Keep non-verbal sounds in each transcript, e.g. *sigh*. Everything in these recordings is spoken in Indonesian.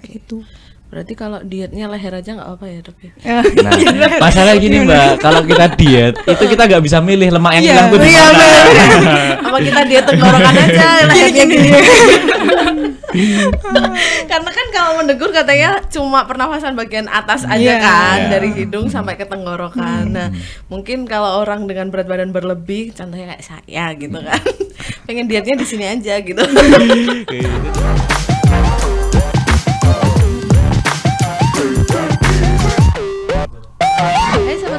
kayak gitu Berarti kalau dietnya leher aja nggak apa-apa ya dok ya? Nah, *laughs* iya, masalah gini mbak, kalau kita diet itu kita nggak bisa milih lemak yang iya, hilang tuh iya, *laughs* apa kita diet tenggorokan aja *laughs* lehernya gini. Karena kan kalau mendegur katanya cuma pernafasan bagian atas aja yeah. kan yeah. dari hidung sampai ke tenggorokan. Hmm. Nah, mungkin kalau orang dengan berat badan berlebih, contohnya kayak saya gitu kan, pengen dietnya di sini aja gitu.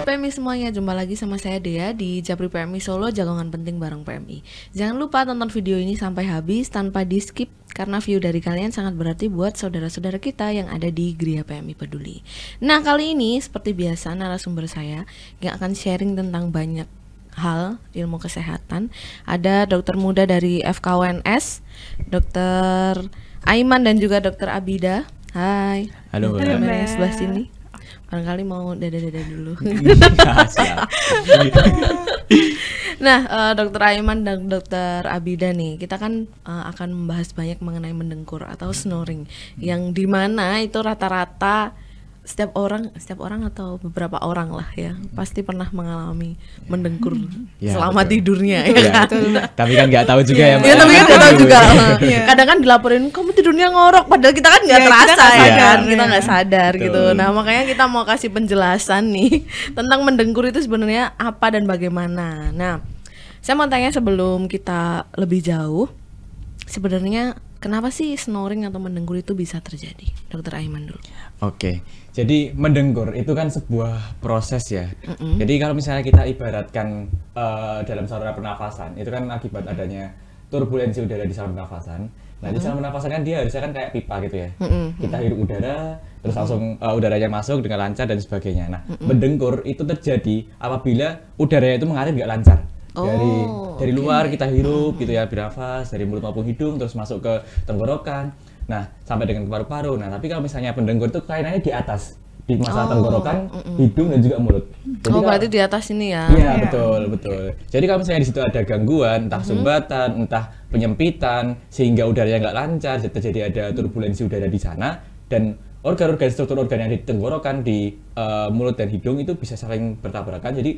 PMI semuanya, jumpa lagi sama saya Dea di Japri PMI Solo Jagongan Penting bareng PMI. Jangan lupa tonton video ini sampai habis tanpa di skip karena view dari kalian sangat berarti buat saudara-saudara kita yang ada di Gria PMI Peduli. Nah kali ini seperti biasa narasumber saya yang akan sharing tentang banyak hal ilmu kesehatan. Ada dokter muda dari FKWNS, dokter Aiman dan juga dokter Abida. Hai. Halo, Halo Halo. Sebelah sini barangkali mau dada-dada dulu. *laughs* Iya, nah, uh, Dokter Aiman dan Dokter Abida nih, kita kan uh, akan membahas banyak mengenai mendengkur atau snoring, hmm. yang dimana itu rata-rata setiap orang setiap orang atau beberapa orang lah ya pasti pernah mengalami mendengkur *laughs* ya, selama betul. tidurnya betul, iya, ya, kan? *laughs* tapi kan nggak tahu juga ya, ya tapi kan ya, nggak tahu juga *laughs* iya. kadang kan dilaporin kamu tidurnya ngorok padahal kita kan nggak ya, terasa kita ya kan kita iya. nggak sadar gitu. betul. gitu nah makanya kita mau kasih penjelasan nih tentang mendengkur itu sebenarnya apa dan bagaimana nah saya mau tanya sebelum kita lebih jauh sebenarnya kenapa sih snoring atau mendengkur itu bisa terjadi dokter Aiman dulu Oke, jadi mendengkur itu kan sebuah proses ya. Mm -hmm. Jadi kalau misalnya kita ibaratkan uh, dalam saluran pernafasan, itu kan akibat adanya turbulensi udara di saluran pernafasan. Nah, di saluran pernafasan kan dia harusnya kan kayak pipa gitu ya. Mm -hmm. Kita hirup udara, terus langsung uh, udaranya masuk dengan lancar dan sebagainya. Nah, mm -hmm. mendengkur itu terjadi apabila udaranya itu mengalir nggak lancar dari oh, dari luar okay. kita hirup mm -hmm. gitu ya bernafas dari mulut maupun hidung terus masuk ke tenggorokan Nah, sampai dengan paru-paru. Nah, tapi kalau misalnya pendengkur itu kainannya di atas di masalah oh, tenggorokan, mm -mm. hidung dan juga mulut. Jadi oh, kalau, berarti di atas ini ya? Iya, yeah. betul, betul. Jadi kalau misalnya di situ ada gangguan, entah mm -hmm. sumbatan, entah penyempitan, sehingga udaranya nggak lancar, terjadi ada turbulensi udara di sana, dan organ-organ struktur organ yang di tenggorokan, di uh, mulut dan hidung itu bisa saling bertabrakan, jadi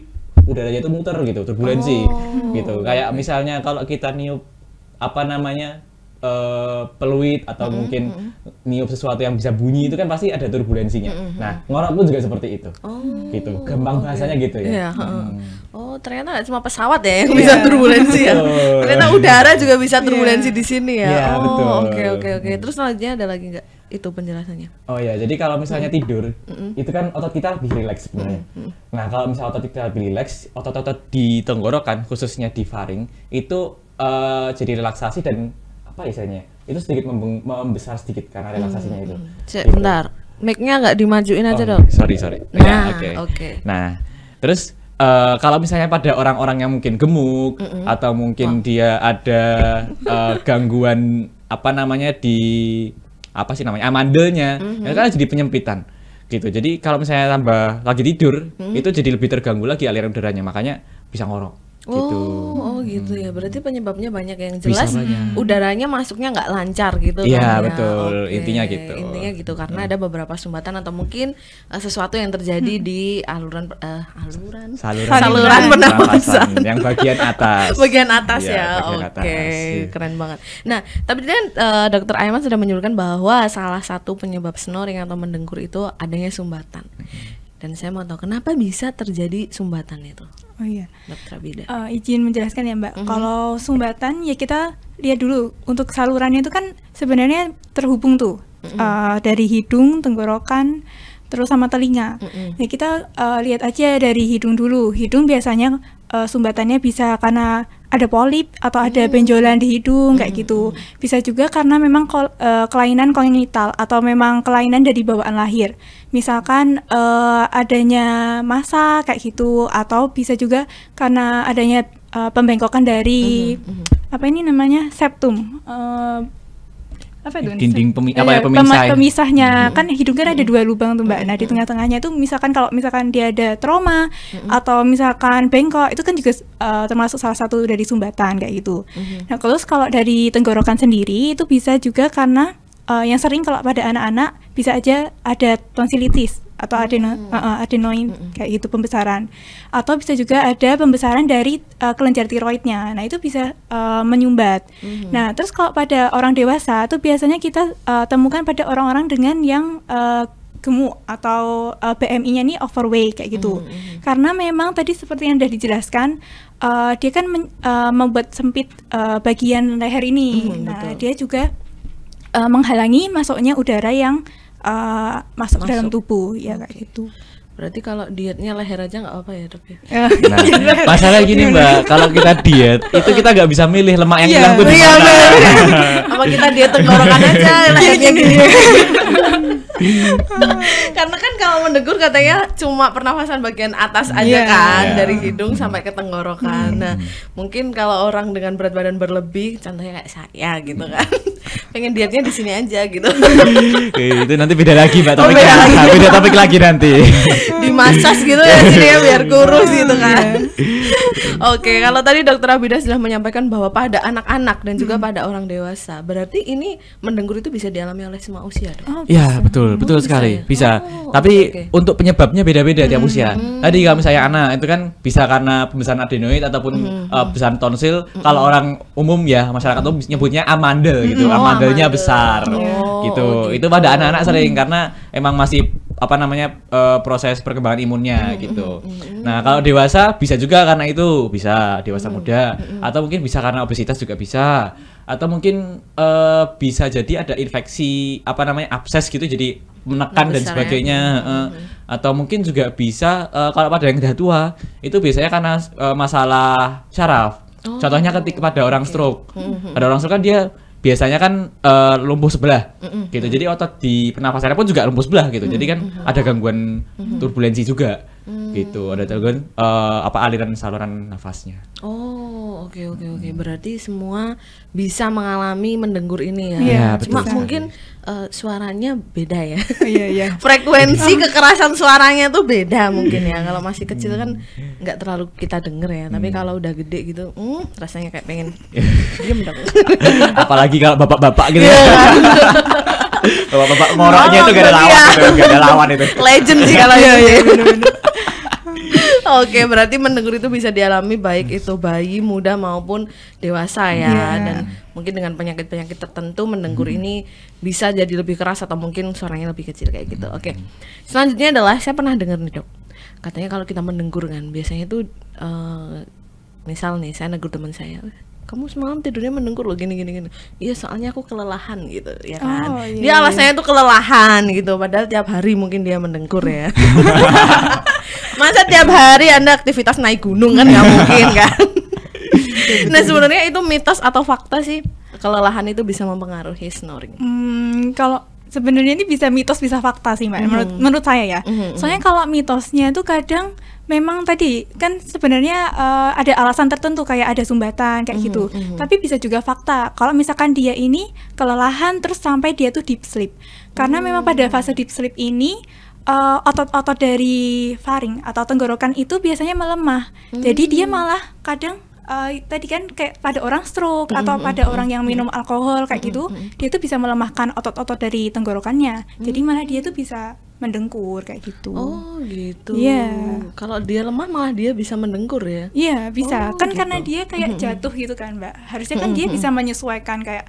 udaranya itu muter gitu, turbulensi oh. gitu. Kayak misalnya kalau kita niup apa namanya uh, peluit atau mm -hmm. mungkin niup sesuatu yang bisa bunyi itu kan pasti ada turbulensinya. Mm -hmm. Nah, ngorok pun juga seperti itu. Oh, gitu. Gampang okay. bahasanya gitu ya. Yeah. Iya, hmm. Oh, ternyata cuma pesawat ya yang yeah. bisa turbulensi ya. ternyata udara juga bisa iya. turbulensi yeah. di sini ya. Yeah, oh, oke oke oke. Terus selanjutnya ada lagi nggak? itu penjelasannya. Oh ya, jadi kalau misalnya mm. tidur, mm itu kan otot kita lebih rileks sebenarnya. Mm Nah, kalau misalnya otot kita lebih rileks, otot-otot di tenggorokan, khususnya di faring, itu uh, jadi relaksasi dan apa isinya itu sedikit membesar sedikit karena hmm, relaksasinya hmm. itu Cek, gitu. bentar mic-nya nggak dimajuin aja oh, dong sorry sorry nah oke okay. okay. nah terus uh, kalau misalnya pada orang-orang yang mungkin gemuk mm -mm. atau mungkin oh. dia ada uh, gangguan apa namanya di apa sih namanya amandelnya mm -hmm. ya kan jadi penyempitan gitu jadi kalau misalnya tambah lagi tidur mm -hmm. itu jadi lebih terganggu lagi aliran udaranya makanya bisa ngorok Gitu. Oh, oh, gitu. oh gitu ya. Berarti penyebabnya banyak yang jelas udaranya masuknya nggak lancar gitu Iya, kan ya. betul. Okay. Intinya gitu. Intinya gitu karena hmm. ada beberapa sumbatan atau mungkin uh, sesuatu yang terjadi hmm. di aluran uh, aluran saluran, saluran pernapasan yang bagian atas. *laughs* bagian atas iya, ya. ya. Oke, okay. keren banget. Nah, tapi kan uh, Dokter Ayman sudah menyebutkan bahwa salah satu penyebab snoring atau mendengkur itu adanya sumbatan. Hmm dan saya mau tahu kenapa bisa terjadi sumbatan itu. Oh iya. Dokter Bida. Uh, eh, izin menjelaskan ya Mbak. Mm -hmm. Kalau sumbatan ya kita lihat dulu untuk salurannya itu kan sebenarnya terhubung tuh mm -hmm. uh, dari hidung, tenggorokan, terus sama telinga. Mm -hmm. Ya kita uh, lihat aja dari hidung dulu. Hidung biasanya uh, sumbatannya bisa karena ada polip atau ada hmm. benjolan di hidung kayak hmm. gitu. Bisa juga karena memang kol, uh, kelainan kongenital atau memang kelainan dari bawaan lahir. Misalkan uh, adanya masa kayak gitu atau bisa juga karena adanya uh, pembengkokan dari hmm, hmm. Hmm. apa ini namanya septum. Uh, apa itu dinding pemi apa ya eh, pemisah pemisahnya hmm. kan hidungnya ada dua lubang tuh mbak iya, nah di iya. tengah-tengahnya itu misalkan kalau misalkan dia ada trauma hmm. atau misalkan bengkok itu kan juga uh, termasuk salah satu dari sumbatan kayak gitu hmm. nah terus kalau dari tenggorokan sendiri itu bisa juga karena uh, yang sering kalau pada anak-anak bisa aja ada tonsilitis atau hmm. adeno uh, adenoin hmm. kayak gitu pembesaran atau bisa juga ada pembesaran dari uh, kelenjar tiroidnya nah itu bisa uh, menyumbat hmm. nah terus kalau pada orang dewasa itu biasanya kita uh, temukan pada orang-orang dengan yang uh, gemuk atau uh, BMI-nya ini overweight kayak gitu. Mm -hmm. Karena memang tadi seperti yang sudah dijelaskan uh, dia kan men, uh, membuat sempit uh, bagian leher ini. Mm -hmm, nah, betul. dia juga uh, menghalangi masuknya udara yang uh, masuk, masuk dalam tubuh ya kayak gitu berarti kalau dietnya leher aja nggak apa ya tapi ya? nah, *laughs* nah *laughs* masalah gini mbak kalau kita diet itu kita nggak bisa milih lemak yang iya, hilang yeah, tuh di iya, mana *laughs* apa kita diet tenggorokan aja lehernya iya, gini karena kan kalau mendegur katanya cuma pernafasan bagian atas aja yeah, kan yeah. dari hidung sampai ke tenggorokan. Hmm. Nah, mungkin kalau orang dengan berat badan berlebih contohnya kayak saya gitu kan. Hmm pengen dietnya di sini aja gitu *laughs* eh, itu nanti beda lagi mbak tapi oh, beda, lagi. *laughs* beda topik lagi nanti *laughs* dimasas gitu ya sini ya biar kurus iya. gitu kan oke kalau tadi dokter Abida sudah menyampaikan bahwa pada anak-anak dan juga hmm. pada orang dewasa berarti ini mendengkur itu bisa dialami oleh semua usia dong Oh, ya bisa. betul oh, betul sekali ya? bisa, Oh, tapi okay, untuk penyebabnya beda-beda hmm, tiap usia hmm. tadi kalau misalnya anak itu kan bisa karena pembesaran adenoid ataupun hmm, uh, pembesaran tonsil hmm, kalau hmm. orang umum ya masyarakat umum nyebutnya amandel gitu. Hmm, Oh, modelnya besar oh, gitu okay. Oh, gitu. itu pada anak-anak sering karena emang masih apa namanya uh, proses perkembangan imunnya hmm. gitu. Hmm. nah, kalau dewasa bisa juga karena itu, bisa dewasa hmm. muda hmm. atau mungkin bisa karena obesitas juga bisa. Atau mungkin uh, bisa jadi ada infeksi apa namanya abses gitu jadi menekan dan ya. sebagainya. Ya. Uh, hmm. Atau mungkin juga bisa uh, kalau pada yang udah tua itu biasanya karena uh, masalah saraf Oh. Contohnya ketika pada orang stroke. Mm -hmm. Pada orang stroke kan dia biasanya kan uh, lumpuh sebelah mm-hmm. gitu jadi otot di pernafasannya pun juga lumpuh sebelah gitu mm-hmm. jadi kan mm-hmm. ada gangguan turbulensi juga mm-hmm. gitu ada gangguan uh, apa aliran saluran nafasnya oh oke okay, oke okay, oke okay. berarti semua bisa mengalami mendengkur ini ya, ya cuma betul. mungkin uh, suaranya beda ya. Oh, iya iya. *laughs* Frekuensi *laughs* kekerasan suaranya tuh beda mungkin ya. Kalau masih kecil kan nggak terlalu kita denger ya. Tapi hmm. kalau udah gede gitu, mm, rasanya kayak pengen *laughs* diem dong. Apalagi kalau bapak-bapak gitu. Yeah. Iya. bapak-bapak ngoroknya itu gak ada gitu lawan, ya. gak ada lawan itu. Legend sih kalau Iya iya *laughs* Oke, berarti mendengar itu bisa dialami baik itu bayi, muda maupun dewasa ya. Yeah. Dan mungkin dengan penyakit-penyakit tertentu mendengkur hmm. ini bisa jadi lebih keras atau mungkin suaranya lebih kecil kayak gitu. Mm-hmm. Oke. Okay. Selanjutnya adalah saya pernah dengar nih, Dok. Katanya kalau kita menegur kan biasanya itu uh, eh, misal nih saya negur teman saya kamu semalam tidurnya mendengkur loh gini gini gini iya soalnya aku kelelahan gitu ya oh, kan oh, iya. dia iya. alasannya tuh kelelahan gitu padahal tiap hari mungkin dia mendengkur ya *laughs* masa tiap hari anda aktivitas naik gunung kan nggak mungkin *laughs* kan iya, nah sebenarnya itu mitos atau fakta sih kelelahan itu bisa mempengaruhi snoring hmm, kalau sebenarnya ini bisa mitos bisa fakta sih mbak mm -hmm. menurut mm-hmm. menurut saya ya mm -hmm. soalnya kalau mitosnya itu kadang memang tadi kan sebenarnya uh, ada alasan tertentu kayak ada sumbatan kayak mm -hmm. gitu mm -hmm. tapi bisa juga fakta kalau misalkan dia ini kelelahan terus sampai dia tuh deep sleep karena mm -hmm. memang pada fase deep sleep ini otot-otot eh, uh, dari faring atau tenggorokan itu biasanya melemah mm -hmm. jadi dia mm. malah kadang uh, tadi kan kayak pada orang stroke mm -hmm. atau mm-hmm. pada orang yang minum mm-hmm. alkohol kayak mm-hmm. gitu, mm -hmm. dia tuh bisa melemahkan otot-otot dari tenggorokannya. Mm -hmm. Jadi malah dia tuh bisa mendengkur kayak gitu. Oh, gitu. Iya. Yeah. Kalau dia lemah malah dia bisa mendengkur ya. Iya, yeah, bisa. Oh, kan gitu. karena dia kayak jatuh gitu kan, Mbak. Harusnya kan dia bisa menyesuaikan kayak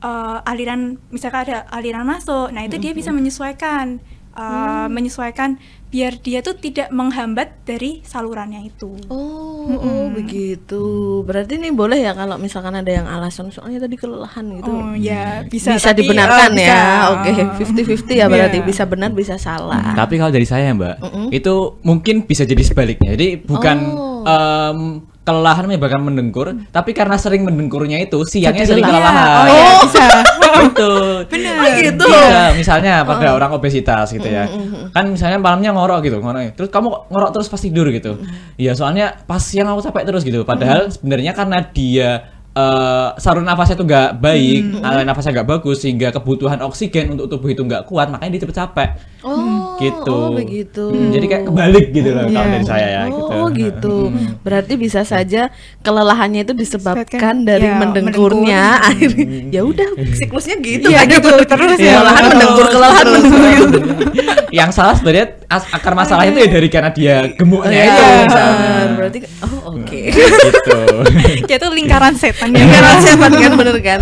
uh, aliran misalkan ada aliran masuk. Nah, itu dia bisa menyesuaikan Eh, hmm. menyesuaikan biar dia tuh tidak menghambat dari salurannya itu. Oh, mm -hmm. begitu. Berarti ini boleh ya kalau misalkan ada yang alasan soalnya tadi kelelahan gitu. Oh ya, hmm. bisa bisa tapi, dibenarkan uh, ya. Oke, okay, fifty 50 ya berarti yeah. bisa benar bisa salah. Hmm, tapi kalau dari saya, Mbak, mm -hmm. itu mungkin bisa jadi sebaliknya. Jadi bukan oh. um, kelelahan menyebabkan mendengkur, hmm. tapi karena sering mendengkurnya itu siangnya Jadi sering lelah. kelelahan. Oh, iya, bisa. Betul. *laughs* Gitu. Benar. Oh, gitu. Iya, misalnya oh. pada oh. orang obesitas gitu ya. Mm, mm, mm. Kan misalnya malamnya ngorok gitu, ngorok. Terus kamu ngorok terus pas tidur gitu. Iya, soalnya pas siang aku capek terus gitu. Padahal sebenarnya karena dia Uh, saluran nafasnya itu nggak baik, hmm. nafasnya nggak bagus sehingga kebutuhan oksigen untuk tubuh itu nggak kuat, makanya dia cepet capek. Oh, gitu. Oh, begitu. Hmm, jadi kayak kebalik gitu loh yeah. kalau iya. dari saya ya. Oh, gitu. Oh, gitu. Hmm. Berarti bisa saja kelelahannya itu disebabkan dari ya, mendengkurnya. *laughs* Akhirnya hmm. ya udah siklusnya gitu. Iya gitu, gitu terus. Ya, kelelahan mendengkur, kelelahan mendengkur. Iya. Yang salah sebenarnya akar masalahnya itu ya dari karena dia gemuknya yeah. itu. Misalnya. Berarti oh hmm, oke. Okay. gitu. *laughs* Kayak lingkaran setan. Ya. Lingkaran setan kan bener kan.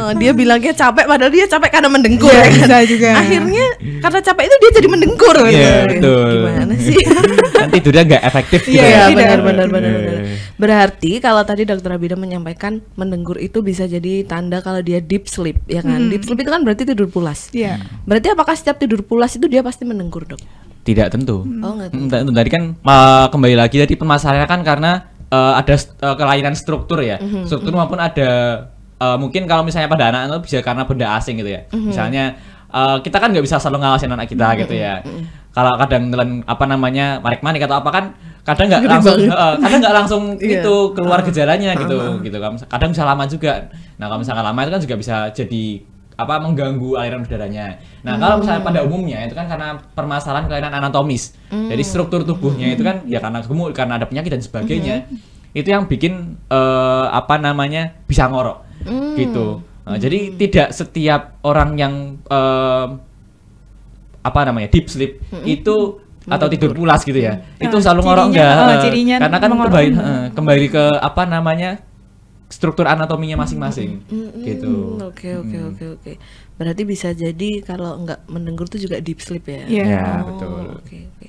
Oh, dia bilangnya capek padahal dia capek karena mendengkur. Yeah, kan? juga. Akhirnya karena capek itu dia jadi mendengkur Iya yeah, gitu. betul Gimana sih *laughs* Nanti tidurnya nggak efektif gitu yeah, ya iya, benar iya. benar benar Berarti kalau tadi dokter Abida menyampaikan Mendengkur itu bisa jadi tanda kalau dia deep sleep ya kan hmm. Deep sleep itu kan berarti tidur pulas Iya yeah. Berarti apakah setiap tidur pulas itu dia pasti mendengkur dok? Tidak tentu hmm. Oh nggak tentu hmm, Tadi kan uh, kembali lagi tadi permasalahannya kan karena uh, ada uh, kelainan struktur ya mm-hmm. Struktur maupun ada uh, mungkin kalau misalnya pada anak itu bisa karena benda asing gitu ya mm Misalnya uh, kita kan nggak bisa selalu ngawasin anak kita mm-hmm. gitu ya. Mm-hmm. Kalau kadang nelen apa namanya marek manik atau apa kan kadang nggak langsung uh, kadang nggak langsung *laughs* yeah. itu keluar uh, gejalanya uh, gitu uh, gitu kan. Kadang bisa lama juga. Nah kalau misalnya lama itu kan juga bisa jadi apa mengganggu aliran udaranya. Nah, kalau misalnya ah. pada umumnya itu kan karena permasalahan kelainan anatomis. Mm. Jadi struktur tubuhnya itu kan ya mm. karena gemuk, karena ada penyakit dan sebagainya. Mm. Itu yang bikin uh, apa namanya bisa ngorok. Mm. Gitu. Nah, hmm. Jadi tidak setiap orang yang uh, apa namanya deep sleep hmm. itu atau hmm. tidur pulas gitu ya. Hmm. Itu nah, selalu ngorok nggak Oh, karena kan kembali uh, kembali ke apa namanya struktur anatominya masing-masing hmm. hmm, hmm. gitu. Oke oke oke oke. Berarti bisa jadi kalau nggak mendengkur tuh juga deep sleep ya? Iya yeah. oh, betul. Oke oke.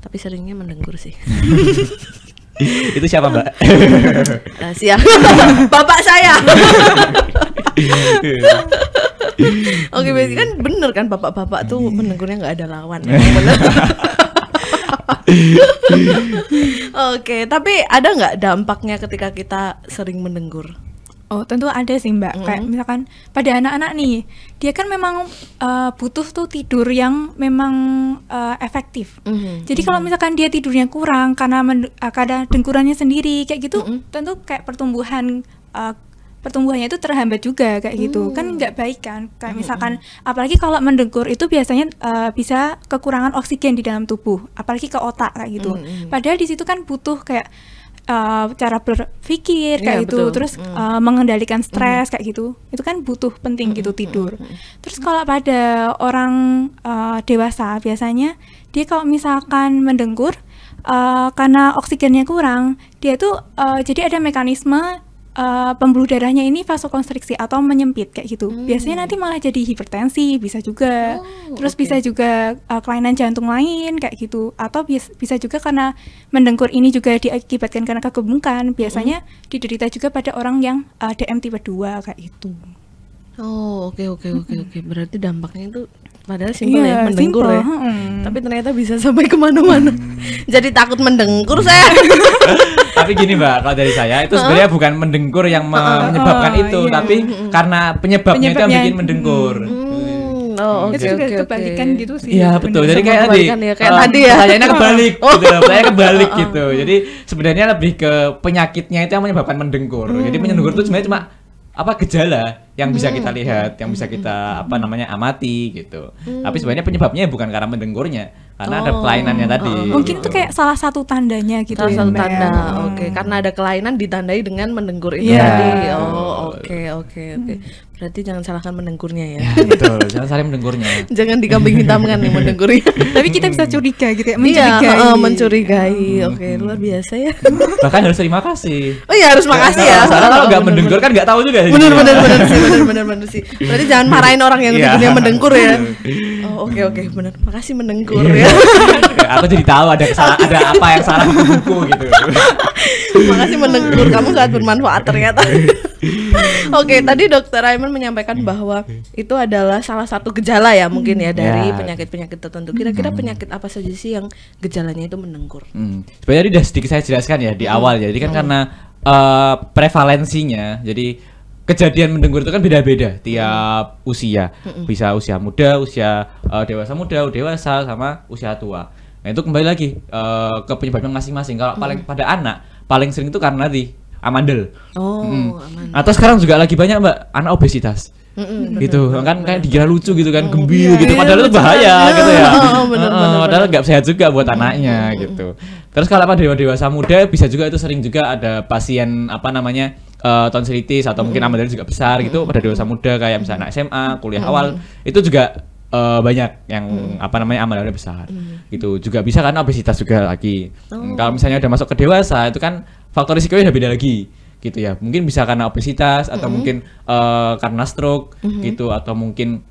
Tapi seringnya mendengkur sih. *laughs* *laughs* itu siapa mbak? Uh, *laughs* siap *laughs* bapak saya Oke, berarti kan bener kan bapak-bapak tuh iya. menegurnya nggak ada lawan. Oke, tapi ada nggak dampaknya ketika kita sering menegur? Oh, tentu ada sih Mbak. Mm Kayak misalkan pada anak-anak nih, dia kan memang uh, butuh tuh tidur yang memang uh, efektif. Mm -hmm. Jadi kalau mm-hmm. misalkan dia tidurnya kurang karena uh, dengkurannya sendiri kayak gitu, mm -hmm. tentu kayak pertumbuhan uh, pertumbuhannya itu terhambat juga kayak gitu kan mm. nggak baik kan kayak misalkan hmm. apalagi kalau mendengkur itu biasanya uh, bisa kekurangan oksigen di dalam tubuh apalagi ke otak kayak gitu hmm. padahal di situ kan butuh kayak uh, cara berpikir iya, kayak yeah, gitu, betul. terus mm. uh, mengendalikan mm. stres mm. kayak gitu, itu kan butuh penting gitu mm. gitu tidur. Mm, mm. Terus kalau pada orang uh, dewasa biasanya dia kalau misalkan mendengkur uh, karena oksigennya kurang, dia tuh uh, jadi ada mekanisme uh, pembuluh darahnya ini vasokonstriksi atau menyempit kayak gitu. Hmm. Biasanya nanti malah jadi hipertensi bisa juga. Oh, Terus okay. bisa juga uh, kelainan jantung lain kayak gitu atau bias, bisa juga karena mendengkur ini juga diakibatkan karena kegemukan. Biasanya hmm. diderita juga pada orang yang uh, eh, DM tipe 2 kayak gitu. Oh, oke oke oke oke. Berarti dampaknya itu padahal simpel yeah, ya mendengkur simple. ya. -hmm. Tapi ternyata bisa sampai kemana mana mm. *laughs* Jadi takut mendengkur saya. *laughs* tapi gini mbak kalau dari saya itu sebenarnya bukan mendengkur yang menyebabkan oh, itu iya. tapi karena penyebabnya, penyebabnya itu yang bikin mendengkur mm. gitu. Oh, iya. okay, itu juga okay, kebalikan okay. gitu sih. Iya betul. Jadi kayak tadi, ya, kayak eh, tadi ya. Pertanyaannya kebalik, oh. gitu. Saya kebalik *laughs* oh, oh, gitu. Oh. Jadi sebenarnya lebih ke penyakitnya itu yang menyebabkan mendengkur. Hmm. Jadi mendengkur itu sebenarnya cuma apa gejala yang bisa hmm. kita lihat, yang bisa hmm, kita hmm, apa namanya amati gitu. Hmm. Tapi sebenarnya penyebabnya bukan karena mendengurnya, karena oh. ada kelainannya oh, tadi. Oh. Mungkin gitu. itu kayak salah satu tandanya gitu. Salah ya, satu ya? tanda. Hmm. Oke, okay. karena ada kelainan ditandai dengan mendengkur itu yeah. tadi. Oh, oke okay, oke okay, oke. Okay. Berarti jangan salahkan mendengkurnya ya. ya betul, jangan saling mendengkurnya. *laughs* jangan dikambing hitamkan yang mendengkurnya. *laughs* Tapi kita bisa curiga gitu ya, mencurigai. Iya, uh, mencurigai. Hmm. Oke, okay, luar biasa ya. Bahkan harus terima kasih. Oh iya, harus makasih ya. Karena kalau nggak kan nggak tahu juga. Benar benar benar sih *laughs* benar-benar sih berarti jangan marahin orang yang yeah. dunia mendengkur ya oh oke okay, iya. oke okay. benar. makasih mendengkur yeah. ya *laughs* aku jadi tahu ada kesalahan ada apa yang salah di buku gitu makasih mendengkur *laughs* kamu sangat bermanfaat ternyata *laughs* oke okay, tadi dokter Raymond menyampaikan bahwa itu adalah salah satu gejala ya mungkin ya dari iya. penyakit-penyakit tertentu kira-kira hmm. penyakit apa saja sih yang gejalanya itu menengkur? hmm. sebenarnya tadi sudah sedikit saya jelaskan ya di hmm. awal ya. jadi kan hmm. karena uh, prevalensinya jadi kejadian mendengkur itu kan beda-beda tiap usia. Bisa usia muda, usia uh, dewasa muda, dewasa sama usia tua. Nah, itu kembali lagi uh, ke penyebabnya masing-masing. Kalau paling pada anak paling sering itu karena di amandel. Oh, mm. amandel. Atau sekarang juga lagi banyak Mbak anak obesitas. Mm-mm, gitu bener, *laughs* kan bener. kayak dikira lucu gitu kan oh, gembir iya, gitu iya, padahal itu bahaya kan. gitu ya *laughs* oh, bener, uh, padahal nggak sehat juga buat mm hmm anaknya mm gitu terus kalau pada dewasa muda bisa juga itu sering juga ada pasien apa namanya uh, eh, tonsilitis atau mungkin amandel juga besar gitu pada dewasa muda kayak misalnya anak SMA kuliah awal itu juga uh, banyak yang hmm. apa namanya amandelnya besar hmm. gitu juga bisa kan obesitas juga lagi oh. kalau misalnya udah masuk ke dewasa itu kan faktor risikonya udah beda lagi gitu ya mungkin bisa karena obesitas atau mm -hmm. mungkin uh, karena stroke mm -hmm. gitu atau mungkin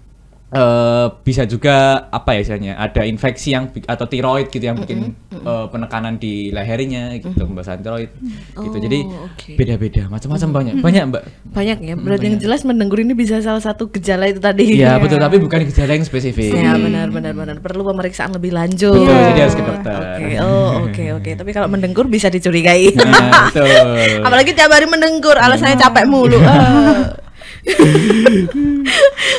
uh, bisa juga apa ya misalnya ada infeksi yang atau tiroid gitu yang bikin mm -hmm. uh, penekanan di lehernya gitu mm -hmm. pembahasan tiroid oh, gitu jadi oh, beda-beda macam-macam mm -hmm. banyak banyak mbak banyak ya berarti banyak. yang jelas mendengur ini bisa salah satu gejala itu tadi ya, ya. betul tapi bukan gejala yang spesifik ya benar benar benar perlu pemeriksaan lebih lanjut betul ya. jadi harus ke dokter oke okay. oh oke okay, oke okay. tapi kalau mendengur bisa dicurigai nah, betul. *laughs* apalagi tiap hari mendengur alasannya iya. capek mulu ah. Oke,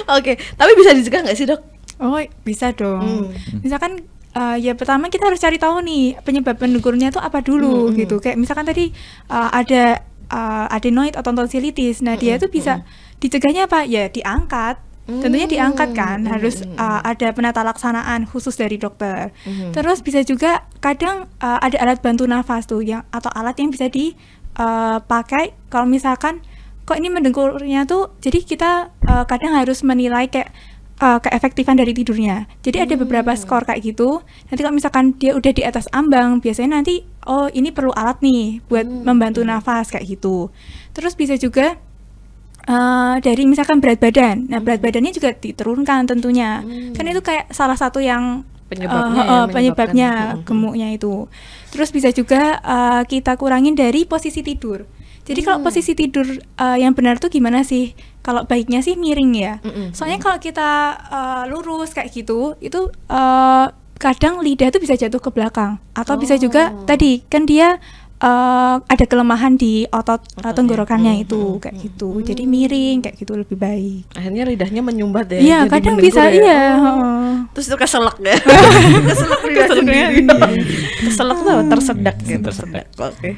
okay. tapi bisa dicegah nggak sih dok? Oh bisa dong. Hmm. Misalkan uh, ya pertama kita harus cari tahu nih penyebab pendengkurnya itu apa dulu hmm, hmm. gitu. Kayak misalkan tadi uh, ada uh, adenoid atau tonsilitis. Nah, hmm. dia itu bisa hmm. dicegahnya apa? Ya diangkat. Hmm. Tentunya diangkat kan, hmm, harus uh, ada penata laksanaan khusus dari dokter. Hmm. Terus bisa juga kadang uh, ada alat bantu nafas tuh yang atau alat yang bisa dipakai kalau misalkan kok ini mendengkurnya tuh jadi kita uh, kadang harus menilai kayak uh, keefektifan dari tidurnya jadi hmm. ada beberapa skor kayak gitu nanti kalau misalkan dia udah di atas ambang biasanya nanti oh ini perlu alat nih buat hmm. membantu nafas kayak gitu terus bisa juga Uh, dari misalkan berat badan, nah berat hmm. badannya juga diturunkan tentunya, hmm. kan itu kayak salah satu yang penyebabnya, uh, uh, penyebabnya gitu. hmm. gemuknya itu. Terus bisa juga uh, kita kurangin dari posisi tidur. Jadi kalau hmm. posisi tidur uh, yang benar tuh gimana sih? Kalau baiknya sih miring ya. Soalnya kalau kita uh, lurus kayak gitu, itu uh, kadang lidah tuh bisa jatuh ke belakang atau oh. bisa juga oh. tadi kan dia uh, ada kelemahan di otot Ototnya. tenggorokannya hmm, itu hmm, kayak hmm, gitu hmm. jadi miring kayak gitu lebih baik akhirnya lidahnya menyumbat ya iya kadang bisa ya. iya oh. terus itu keselak ya *laughs* keselak lidah sendiri keselak tuh tersedak gitu tersedak oke okay.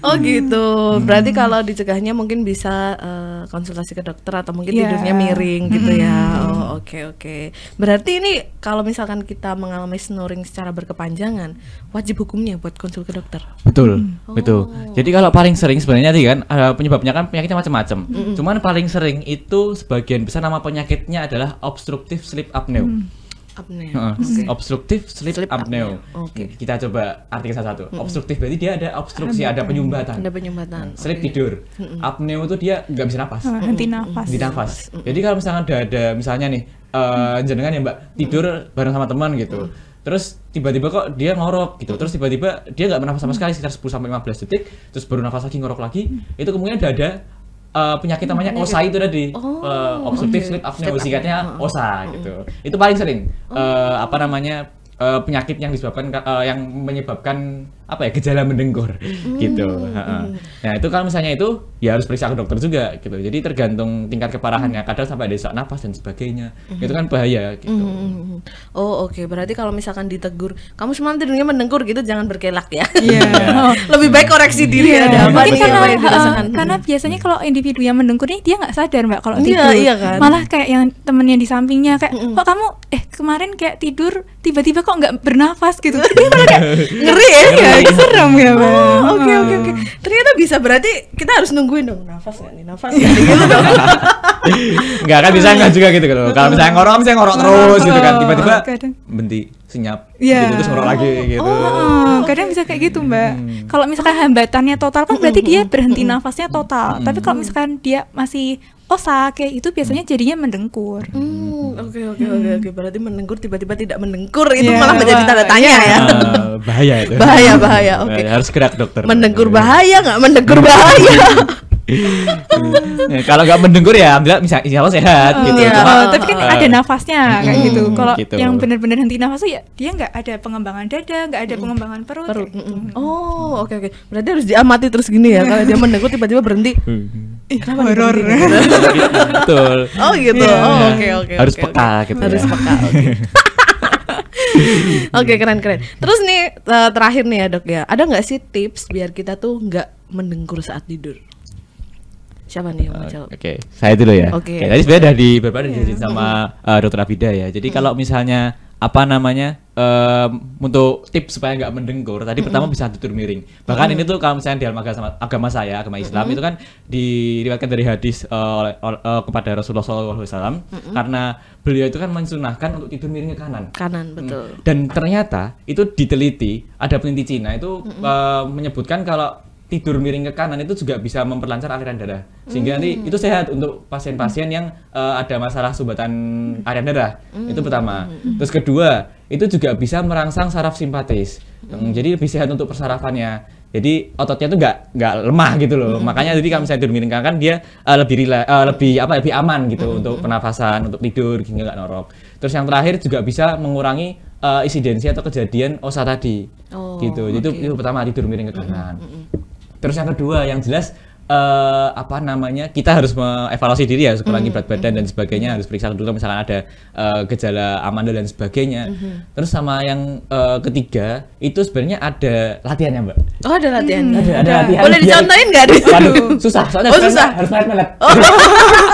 *laughs* oh gitu berarti hmm. kalau dicegahnya mungkin bisa uh, konsultasi ke dokter atau mungkin yeah. tidurnya miring gitu ya hmm. oh oke okay, oke okay. berarti ini kalau misalkan kita mengalami snoring secara berkepanjangan wajib hukumnya buat buat konsul ke dokter. Betul, hmm. betul. Oh. Jadi kalau paling sering sebenarnya sih kan uh, penyebabnya kan penyakitnya macam-macam. Hmm. Cuman paling sering itu sebagian besar nama penyakitnya adalah obstructive sleep apnea. Hmm. Apnea. Uh, okay. Obstruktif sleep, sleep apnea. apnea. Okay. Kita coba artikel satu-satu. Mm-hmm. Obstruktif berarti dia ada obstruksi, ada, ada penyumbatan. Ada penyumbatan. Hmm. Sleep okay. tidur. hmm Apnea itu dia nggak bisa nafas Mm-hmm. Henti nafas. Henti nafas. hmm Jadi kalau misalnya ada, ada misalnya nih uh, eh, jangan hmm jenengan ya Mbak tidur bareng sama teman gitu terus tiba-tiba kok dia ngorok gitu terus tiba-tiba dia nggak bernafas sama hmm. sekali sekitar 10 sampai 15 detik terus baru nafas lagi ngorok lagi hmm. itu kemungkinan udah ada uh, penyakit namanya hmm, OSA itu tadi oh, uh, eh, obstruktif sleep apnea singkatnya OSA hmm. gitu itu paling sering oh. uh, apa namanya uh, penyakit yang disebabkan uh, yang menyebabkan apa ya gejala mendengkur mm. gitu. Mm. Nah itu kalau misalnya itu ya harus periksa ke dokter juga gitu. Jadi tergantung tingkat keparahannya. Mm. Kadang sampai ada desak nafas dan sebagainya. Mm. Itu kan bahaya gitu. Mm. Oh oke. Okay. Berarti kalau misalkan ditegur, kamu semalam tidurnya mendengkur gitu, jangan berkelak ya. Iya. Yeah. *laughs* Lebih baik koreksi iya. diri yeah. ada apa nih karena, Uh, karena biasanya kalau individu yang mendengkur nih dia nggak sadar mbak kalau iya, tidur. Yeah, iya kan. Malah kayak yang temennya di sampingnya kayak, kok oh, kamu eh kemarin kayak tidur tiba-tiba kok nggak bernafas gitu dia *laughs* malah kayak ngeri ya kayak serem ya oh, oh oke oke oke oh. ternyata bisa berarti kita harus nungguin dong nafas nggak nih nafas nggak *laughs* gitu nggak kan bisa nggak juga gitu kalau gitu. kalau misalnya ngorok misalnya kan ngorok terus gitu kan tiba-tiba berhenti senyap yeah. gitu terus ngorok lagi gitu oh, oh, oh, kadang bisa kayak gitu mbak hmm. kalau misalkan hambatannya total kan berarti dia berhenti nafasnya total hmm. tapi kalau misalkan dia masih oh sakit itu biasanya mm. jadinya mendengkur. Hmm, oke oke oke oke berarti mendengkur tiba-tiba tidak mendengkur itu yeah, malah menjadi tanda tanya yeah. ya. Uh, bahaya itu. bahaya bahaya oke. Okay. harus gerak dokter. Mendengkur bahaya nggak mendengkur bahaya. *laughs* Eh, kalau nggak mendengkur ya ambil bisa insya Allah sehat oh, gitu. Iya. oh, tapi kan uh, ada nafasnya kayak gitu. Hmm, kalau gitu. yang benar-benar henti nafas ya dia nggak ada pengembangan dada, nggak ada hmm. pengembangan perut. perut. Hmm. Gitu. Oh, oke okay, oke. Okay. Berarti harus diamati terus gini ya. Kalau dia mendengkur tiba-tiba berhenti. horor. Betul. Oh gitu. Iya. Oh, oke oke. harus okay, peka gitu. Ya. Harus ya. peka. Okay. Oke *laughs* okay, keren keren. Terus nih eh, terakhir nih ya dok ya, ada nggak sih tips biar kita tuh nggak mendengkur saat tidur? Siapa nih yang mau jawab? Oke, okay. saya dulu ya. Oke. Okay. Okay, tadi sebenarnya dari di yeah. sama uh, Dokter Abida ya. Jadi hmm. kalau misalnya apa namanya um, untuk tips supaya nggak mendengkur tadi mm -hmm. pertama bisa tutur miring bahkan mm -hmm. ini tuh kalau misalnya di agama, agama saya agama Islam mm -hmm. itu kan diriwayatkan dari hadis uh, oleh uh, kepada Rasulullah SAW mm -hmm. karena beliau itu kan mensunahkan untuk tidur miring ke kanan kanan hmm. betul mm. dan ternyata itu diteliti ada peneliti Cina itu mm -hmm. uh, menyebutkan kalau tidur miring ke kanan itu juga bisa memperlancar aliran darah sehingga mm. nanti hmm. itu sehat untuk pasien-pasien yang uh, ada masalah sumbatan mm. aliran darah mm. itu pertama mm. terus kedua itu juga bisa merangsang saraf simpatis mm. jadi lebih sehat untuk persarafannya jadi ototnya tuh nggak nggak lemah gitu loh mm. makanya jadi kalau misalnya tidur miring ke kanan dia uh, lebih rela uh, lebih apa ya, lebih aman gitu mm. untuk pernafasan untuk tidur hingga nggak norok terus yang terakhir juga bisa mengurangi uh, insidensi atau kejadian osa tadi oh, gitu jadi okay. itu, itu pertama tidur miring ke hmm. kanan Mm. Terus yang kedua yang jelas uh, apa namanya kita harus mengevaluasi diri ya kurangi mm-hmm. berat badan mm-hmm. dan sebagainya harus periksa dulu misalkan ada uh, gejala amandel dan sebagainya mm-hmm. terus sama yang uh, ketiga itu sebenarnya ada latihannya mbak oh ada latihan hmm. ada, ada latihan boleh iya. dicontohin nggak susah soalnya oh, susah harus naik melek oh. *laughs*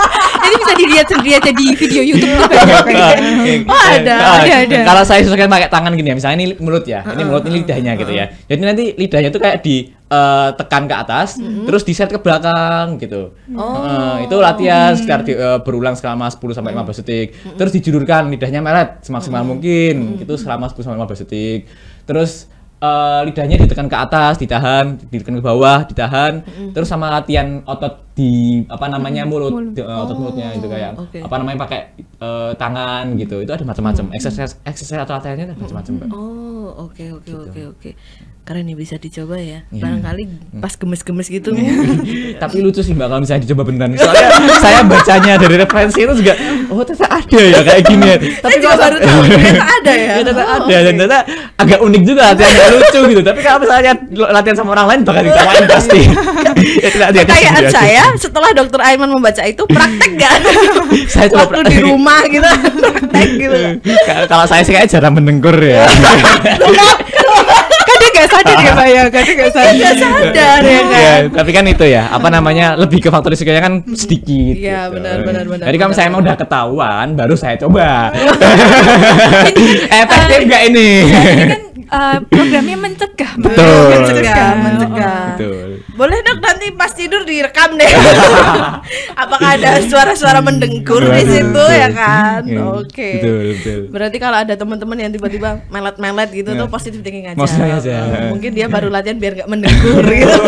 Nanti bisa dilihat sendiri aja di video YouTube juga. oh ada, ada, ada. Nah, Kalau saya suka pakai tangan gini ya, misalnya ini mulut ya, ini mulut ini lidahnya gitu ya. Jadi nanti lidahnya tuh kayak di uh, tekan ke atas, mm-hmm. terus di set ke belakang gitu. Oh. Uh, itu latihan sekitar di, uh, berulang selama 10 sampai 15 detik. Terus dijulurkan lidahnya melet semaksimal mungkin, mm itu selama 10 sampai 15 detik. Terus Eh, lidahnya ditekan ke atas, ditahan, ditekan ke bawah, ditahan, mm-hmm. terus sama latihan otot di apa namanya mulut, mulut. Di, uh, otot gitu, oh, mulutnya itu kayak okay. apa namanya pakai uh, tangan gitu. Itu ada macam-macam. Mm-hmm. Exercise exercise atau latihannya ada macam-macam, Mm-hmm. Oh, oke oke gitu. oke oke. Karena ini bisa dicoba ya yeah. barangkali hmm. pas gemes-gemes gitu hmm. *laughs* tapi lucu sih mbak kalau misalnya dicoba beneran soalnya saya bacanya dari referensi itu juga oh ternyata ada ya kayak gini ya eh, tapi kalau baru tahu ada ya, *laughs* ya ternyata oh, ada okay. dan ternyata agak unik juga latihan yang lucu gitu tapi kalau misalnya latihan sama orang lain bakal ditawarin pasti pertanyaan *laughs* ya, saya setelah dokter Aiman membaca itu praktek gak saya coba waktu di rumah gitu praktek gitu kalau saya sih kayak jarang mendengkur ya nggak sadar ya Pak ya, kadang nggak sadar. Nggak sadar ya kan. Ya, kan? Iya, tapi kan itu ya, apa namanya lebih ke faktor risikonya kan sedikit. Iya gitu. benar benar benar. Jadi kalau saya mau udah ketahuan, baru saya coba. *laughs* Efektif gak ini? Ya, ini kan Eh, programnya mencegah betul mencegah mencegah betul. boleh dok nanti pas tidur direkam deh *laughs* apakah ada iya. suara-suara hmm. mendengkur di situ betul. ya kan yeah. oke okay. berarti kalau ada teman-teman yang tiba-tiba melet-melet gitu iya. tuh positif thinking aja, aja. Eh, iya. mungkin dia baru latihan biar nggak mendengkur gitu *laughs* oke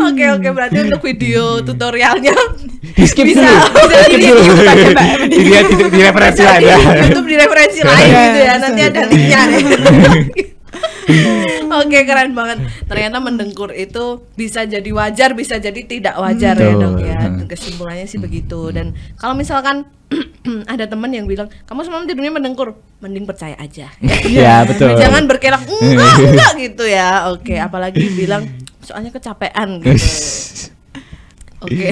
oke okay, okay, berarti untuk video tutorialnya di skip bisa, dulu bisa skip dulu ya, dilihat di, di referensi lain ya YouTube di referensi lain gitu ya nanti ada linknya *laughs* Oke keren banget. Ternyata mendengkur itu bisa jadi wajar, bisa jadi tidak wajar hmm. ya dong ya. Kesimpulannya sih begitu. Dan kalau misalkan *clears throat* ada teman yang bilang kamu semalam tidurnya mendengkur mending percaya aja *laughs* ya betul jangan berkelak enggak *laughs* enggak gitu ya oke apalagi bilang soalnya kecapean gitu oke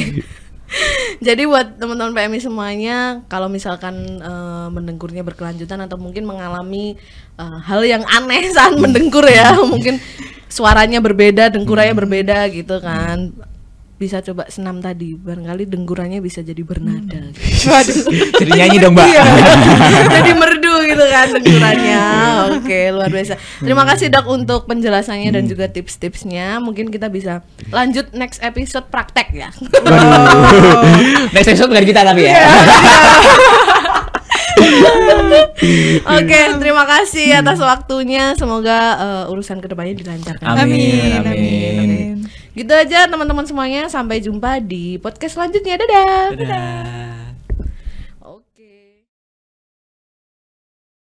jadi buat teman-teman PMI semuanya, kalau misalkan uh, mendengkurnya berkelanjutan atau mungkin mengalami uh, hal yang aneh *laughs* saat mendengkur ya, hmm. mungkin suaranya berbeda, dengkurannya hmm. berbeda gitu kan. Bisa coba senam tadi, barangkali dengkurannya bisa jadi bernada. Gitu. *laughs* jadi nyanyi dong, Mbak. Iya. jadi merdu gitu kan ukurannya. *laughs* Oke, luar biasa. Terima kasih Dok untuk penjelasannya dan hmm. juga tips-tipsnya. Mungkin kita bisa lanjut next episode praktek ya. next episode bukan kita tapi ya. Iya. *laughs* Oke, okay, terima kasih atas waktunya. Semoga uh, urusan kedepannya dilancarkan. Amin. Amin. amin. amin. Gitu aja teman-teman semuanya. Sampai jumpa di podcast selanjutnya. Dadah. Dadah. Dadah.